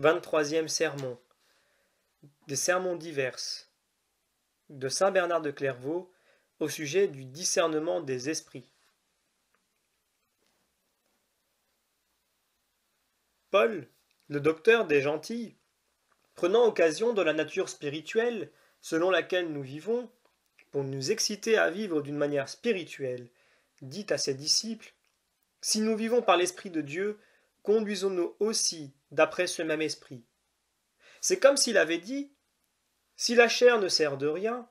23e sermon. Des sermons diverses, De Saint Bernard de Clairvaux au sujet du discernement des esprits. Paul, le docteur des gentils, prenant occasion de la nature spirituelle selon laquelle nous vivons, pour nous exciter à vivre d'une manière spirituelle, dit à ses disciples Si nous vivons par l'Esprit de Dieu, conduisons-nous aussi d'après ce même esprit. C'est comme s'il avait dit Si la chair ne sert de rien,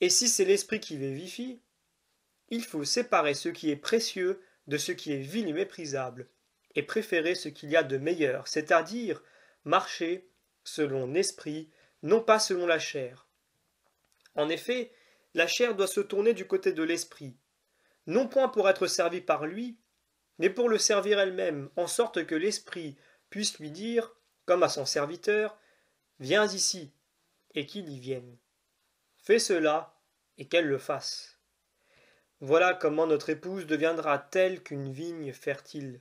et si c'est l'esprit qui vivifie, il faut séparer ce qui est précieux de ce qui est vil et méprisable, et préférer ce qu'il y a de meilleur, c'est-à-dire marcher selon l'esprit, non pas selon la chair. En effet, la chair doit se tourner du côté de l'esprit, non point pour être servie par lui, mais pour le servir elle-même, en sorte que l'Esprit puisse lui dire, comme à son serviteur, Viens ici, et qu'il y vienne. Fais cela, et qu'elle le fasse. Voilà comment notre épouse deviendra telle qu'une vigne fertile,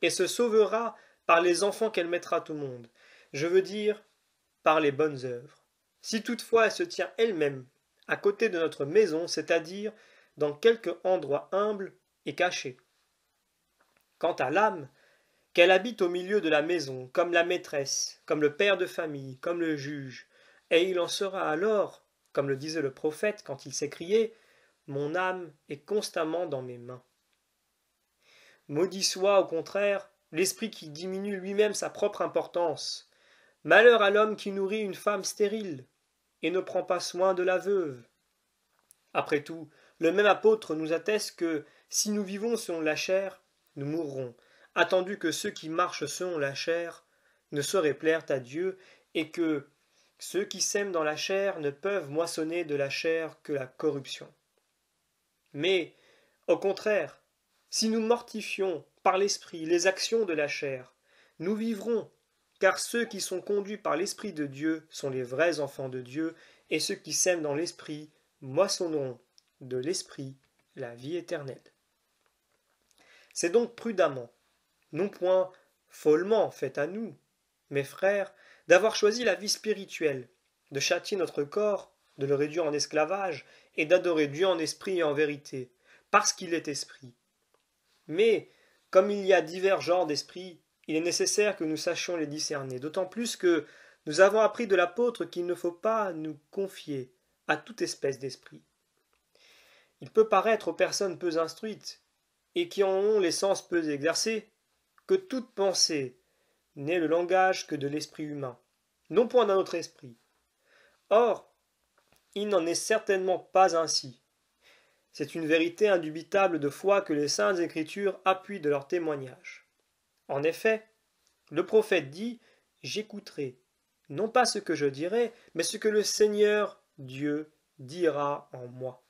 et se sauvera par les enfants qu'elle mettra tout au monde, je veux dire par les bonnes œuvres. Si toutefois elle se tient elle-même à côté de notre maison, c'est-à-dire dans quelque endroit humble et caché. Quant à l'âme, qu'elle habite au milieu de la maison, comme la maîtresse, comme le père de famille, comme le juge, et il en sera alors, comme le disait le prophète quand il s'écriait Mon âme est constamment dans mes mains. Maudit soit, au contraire, l'esprit qui diminue lui-même sa propre importance. Malheur à l'homme qui nourrit une femme stérile et ne prend pas soin de la veuve. Après tout, le même apôtre nous atteste que si nous vivons selon la chair, nous mourrons, attendu que ceux qui marchent selon la chair ne sauraient plaire à Dieu, et que ceux qui sèment dans la chair ne peuvent moissonner de la chair que la corruption. Mais, au contraire, si nous mortifions par l'esprit les actions de la chair, nous vivrons, car ceux qui sont conduits par l'esprit de Dieu sont les vrais enfants de Dieu, et ceux qui sèment dans l'esprit moissonneront de l'esprit la vie éternelle. C'est donc prudemment, non point follement fait à nous, mes frères, d'avoir choisi la vie spirituelle, de châtier notre corps, de le réduire en esclavage, et d'adorer Dieu en esprit et en vérité, parce qu'il est esprit. Mais, comme il y a divers genres d'esprits, il est nécessaire que nous sachions les discerner, d'autant plus que nous avons appris de l'apôtre qu'il ne faut pas nous confier à toute espèce d'esprit. Il peut paraître aux personnes peu instruites et qui en ont les sens peu exercés, que toute pensée n'est le langage que de l'esprit humain, non point d'un autre esprit. Or, il n'en est certainement pas ainsi. C'est une vérité indubitable de foi que les saintes écritures appuient de leur témoignage. En effet, le prophète dit J'écouterai, non pas ce que je dirai, mais ce que le Seigneur, Dieu, dira en moi.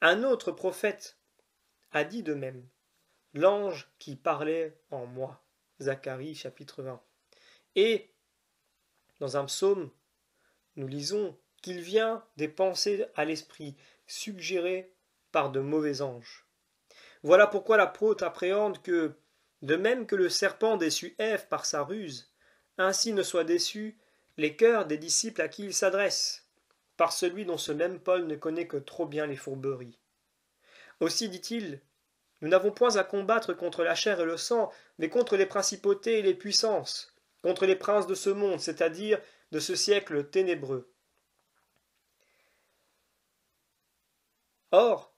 Un autre prophète, a dit de même L'ange qui parlait en moi. Zacharie chapitre 20. Et dans un psaume, nous lisons qu'il vient des pensées à l'esprit suggérées par de mauvais anges. Voilà pourquoi la l'apôtre appréhende que, de même que le serpent déçut Ève par sa ruse, ainsi ne soient déçus les cœurs des disciples à qui il s'adresse, par celui dont ce même Paul ne connaît que trop bien les fourberies. Aussi dit-il Nous n'avons point à combattre contre la chair et le sang, mais contre les principautés et les puissances, contre les princes de ce monde, c'est-à-dire de ce siècle ténébreux. Or,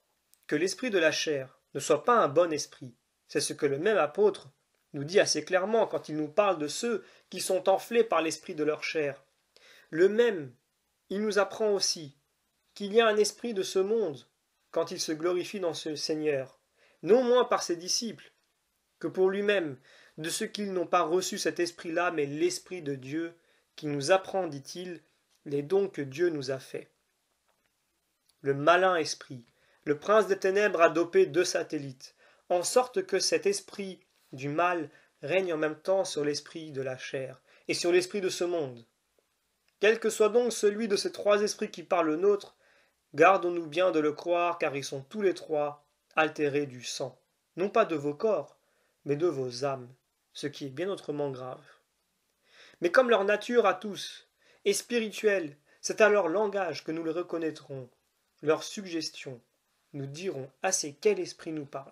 que l'esprit de la chair ne soit pas un bon esprit, c'est ce que le même apôtre nous dit assez clairement quand il nous parle de ceux qui sont enflés par l'esprit de leur chair. Le même, il nous apprend aussi qu'il y a un esprit de ce monde quand il se glorifie dans ce Seigneur, non moins par ses disciples que pour lui-même, de ceux qu'ils n'ont pas reçu cet esprit-là, mais l'esprit de Dieu, qui nous apprend, dit-il, les dons que Dieu nous a faits. Le malin esprit, le prince des ténèbres a dopé deux satellites, en sorte que cet esprit du mal règne en même temps sur l'esprit de la chair et sur l'esprit de ce monde. Quel que soit donc celui de ces trois esprits qui parlent le nôtre, Gardons-nous bien de le croire, car ils sont tous les trois altérés du sang, non pas de vos corps, mais de vos âmes, ce qui est bien autrement grave. Mais comme leur nature à tous est spirituelle, c'est à leur langage que nous le reconnaîtrons, Leurs suggestions nous dirons assez quel esprit nous parle.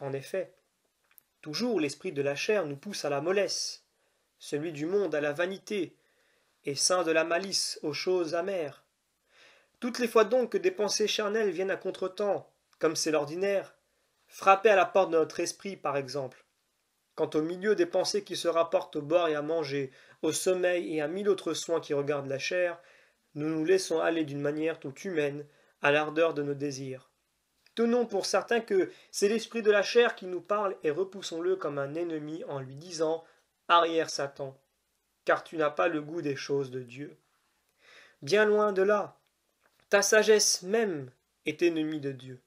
En effet, toujours l'esprit de la chair nous pousse à la mollesse, celui du monde à la vanité, et saint de la malice aux choses amères, toutes les fois donc que des pensées charnelles viennent à contretemps, comme c'est l'ordinaire, frapper à la porte de notre esprit, par exemple, quand au milieu des pensées qui se rapportent au bord et à manger, au sommeil et à mille autres soins qui regardent la chair, nous nous laissons aller d'une manière toute humaine à l'ardeur de nos désirs. Tenons pour certain que c'est l'esprit de la chair qui nous parle et repoussons-le comme un ennemi en lui disant Arrière Satan, car tu n'as pas le goût des choses de Dieu. Bien loin de là, ta sagesse même est ennemie de Dieu.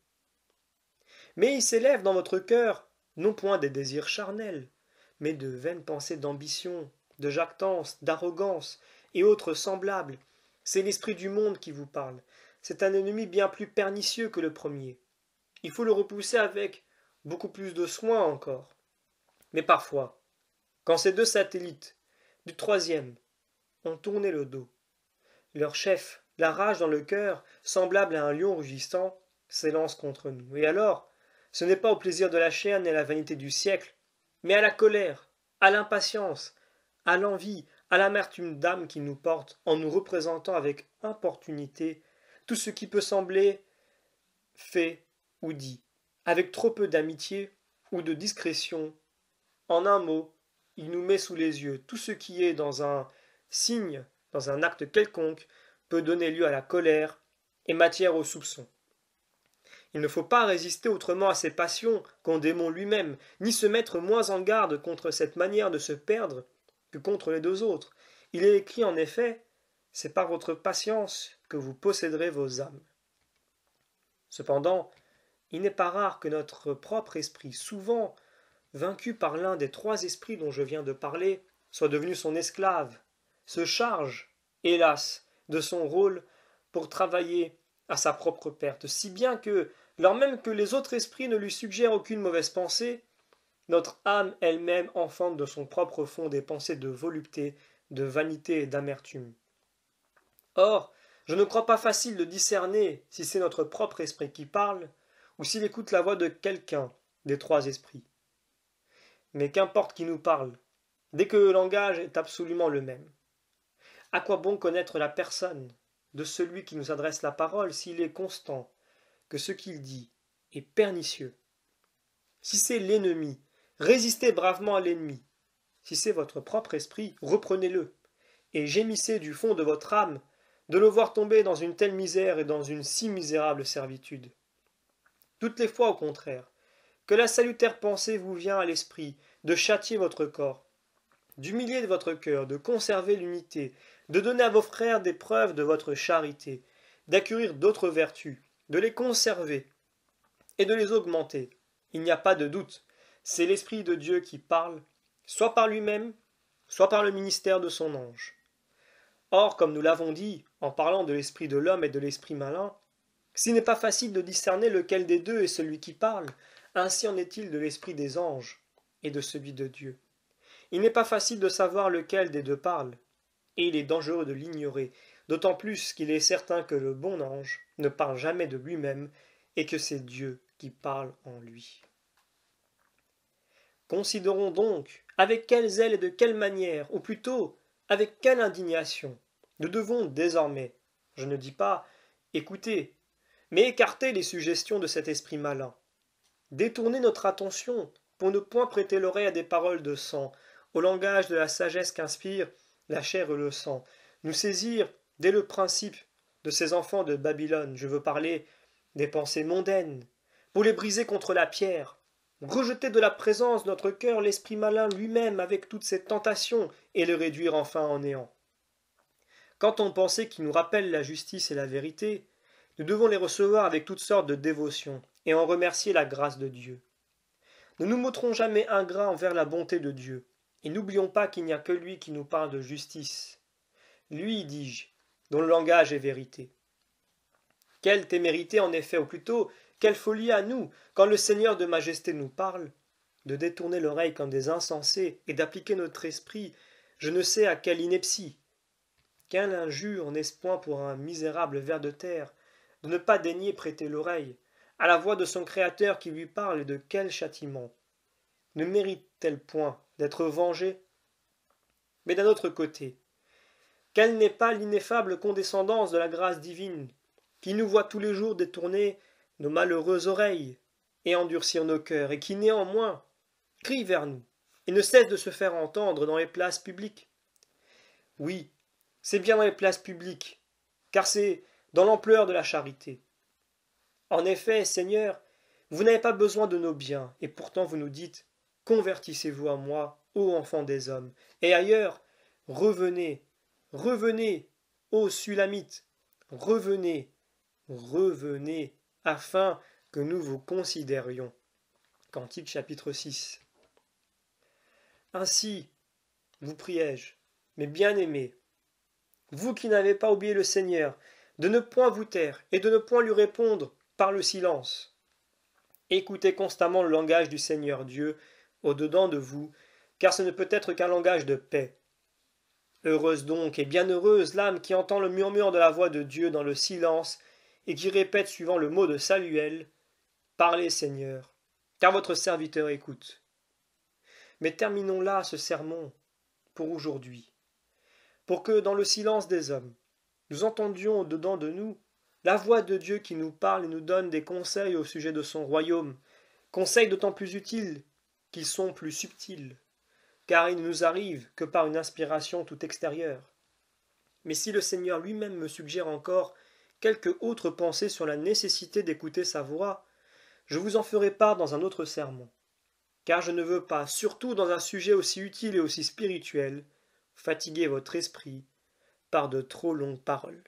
Mais il s'élève dans votre cœur non point des désirs charnels, mais de vaines pensées d'ambition, de jactance, d'arrogance et autres semblables. C'est l'esprit du monde qui vous parle. C'est un ennemi bien plus pernicieux que le premier. Il faut le repousser avec beaucoup plus de soin encore. Mais parfois, quand ces deux satellites, du troisième, ont tourné le dos, leur chef la rage dans le cœur, semblable à un lion rugissant, s'élance contre nous. Et alors, ce n'est pas au plaisir de la chair ni à la vanité du siècle, mais à la colère, à l'impatience, à l'envie, à l'amertume d'âme qui nous porte en nous représentant avec importunité tout ce qui peut sembler fait ou dit, avec trop peu d'amitié ou de discrétion. En un mot, il nous met sous les yeux tout ce qui est dans un signe, dans un acte quelconque, peut donner lieu à la colère et matière au soupçon. Il ne faut pas résister autrement à ses passions qu'en démon lui-même, ni se mettre moins en garde contre cette manière de se perdre que contre les deux autres. Il est écrit en effet C'est par votre patience que vous posséderez vos âmes. Cependant, il n'est pas rare que notre propre esprit, souvent vaincu par l'un des trois esprits dont je viens de parler, soit devenu son esclave, se charge, hélas, de son rôle pour travailler à sa propre perte, si bien que, lors même que les autres esprits ne lui suggèrent aucune mauvaise pensée, notre âme elle-même enfante de son propre fond des pensées de volupté, de vanité et d'amertume. Or, je ne crois pas facile de discerner si c'est notre propre esprit qui parle, ou s'il écoute la voix de quelqu'un des trois esprits. Mais qu'importe qui nous parle, dès que le langage est absolument le même. À quoi bon connaître la personne de celui qui nous adresse la parole s'il est constant que ce qu'il dit est pernicieux Si c'est l'ennemi, résistez bravement à l'ennemi. Si c'est votre propre esprit, reprenez-le, et gémissez du fond de votre âme de le voir tomber dans une telle misère et dans une si misérable servitude. Toutes les fois, au contraire, que la salutaire pensée vous vient à l'esprit de châtier votre corps, d'humilier votre cœur, de conserver l'unité de donner à vos frères des preuves de votre charité, d'acquérir d'autres vertus, de les conserver et de les augmenter. Il n'y a pas de doute, c'est l'Esprit de Dieu qui parle, soit par lui-même, soit par le ministère de son ange. Or, comme nous l'avons dit, en parlant de l'esprit de l'homme et de l'esprit malin, s'il n'est pas facile de discerner lequel des deux est celui qui parle, ainsi en est-il de l'esprit des anges et de celui de Dieu. Il n'est pas facile de savoir lequel des deux parle, et il est dangereux de l'ignorer, d'autant plus qu'il est certain que le bon ange ne parle jamais de lui-même et que c'est Dieu qui parle en lui. Considérons donc avec quelle zèle et de quelle manière, ou plutôt avec quelle indignation, nous devons désormais, je ne dis pas écouter, mais écarter les suggestions de cet esprit malin, détourner notre attention pour ne point prêter l'oreille à des paroles de sang, au langage de la sagesse qu'inspire la chair et le sang, nous saisir dès le principe de ces enfants de Babylone, je veux parler des pensées mondaines, pour les briser contre la pierre, rejeter de la présence de notre cœur l'esprit malin lui-même avec toutes ses tentations et le réduire enfin en néant. Quant aux pensées qui nous rappellent la justice et la vérité, nous devons les recevoir avec toutes sortes de dévotions et en remercier la grâce de Dieu. Ne nous montrons jamais ingrats envers la bonté de Dieu. Et n'oublions pas qu'il n'y a que lui qui nous parle de justice. Lui, dis-je, dont le langage est vérité. Quelle témérité en effet, ou plutôt, quelle folie à nous, quand le Seigneur de majesté nous parle, de détourner l'oreille comme des insensés et d'appliquer notre esprit, je ne sais à quelle ineptie. Quelle injure n'est-ce point pour un misérable ver de terre de ne pas daigner prêter l'oreille à la voix de son Créateur qui lui parle et de quel châtiment ne mérite-t-elle point d'être vengée Mais d'un autre côté, quelle n'est pas l'ineffable condescendance de la grâce divine, qui nous voit tous les jours détourner nos malheureuses oreilles et endurcir nos cœurs, et qui néanmoins crie vers nous et ne cesse de se faire entendre dans les places publiques Oui, c'est bien dans les places publiques, car c'est dans l'ampleur de la charité. En effet, Seigneur, vous n'avez pas besoin de nos biens, et pourtant vous nous dites Convertissez-vous à moi, ô enfants des hommes. Et ailleurs, revenez, revenez, ô Sulamites, revenez, revenez, afin que nous vous considérions. Cantique chapitre 6. Ainsi, vous priai-je, mes bien-aimés, vous qui n'avez pas oublié le Seigneur, de ne point vous taire et de ne point lui répondre par le silence. Écoutez constamment le langage du Seigneur Dieu au-dedans de vous, car ce ne peut être qu'un langage de paix. Heureuse donc et bienheureuse l'âme qui entend le murmure de la voix de Dieu dans le silence et qui répète suivant le mot de Saluel, Parlez Seigneur, car votre serviteur écoute. Mais terminons là ce sermon pour aujourd'hui, pour que dans le silence des hommes, nous entendions au-dedans de nous la voix de Dieu qui nous parle et nous donne des conseils au sujet de son royaume, conseils d'autant plus utiles qui sont plus subtils, car ils ne nous arrivent que par une inspiration tout extérieure. Mais si le Seigneur lui-même me suggère encore quelque autre pensée sur la nécessité d'écouter sa voix, je vous en ferai part dans un autre sermon, car je ne veux pas, surtout dans un sujet aussi utile et aussi spirituel, fatiguer votre esprit par de trop longues paroles.